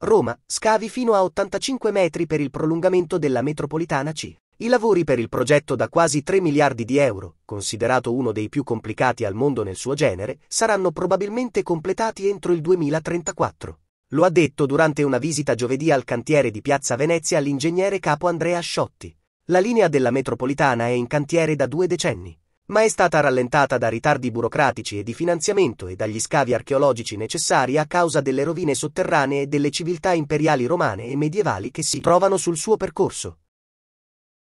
Roma, scavi fino a 85 metri per il prolungamento della metropolitana C. I lavori per il progetto da quasi 3 miliardi di euro, considerato uno dei più complicati al mondo nel suo genere, saranno probabilmente completati entro il 2034. Lo ha detto durante una visita giovedì al cantiere di Piazza Venezia l'ingegnere capo Andrea Sciotti. La linea della metropolitana è in cantiere da due decenni ma è stata rallentata da ritardi burocratici e di finanziamento e dagli scavi archeologici necessari a causa delle rovine sotterranee delle civiltà imperiali romane e medievali che si trovano sul suo percorso.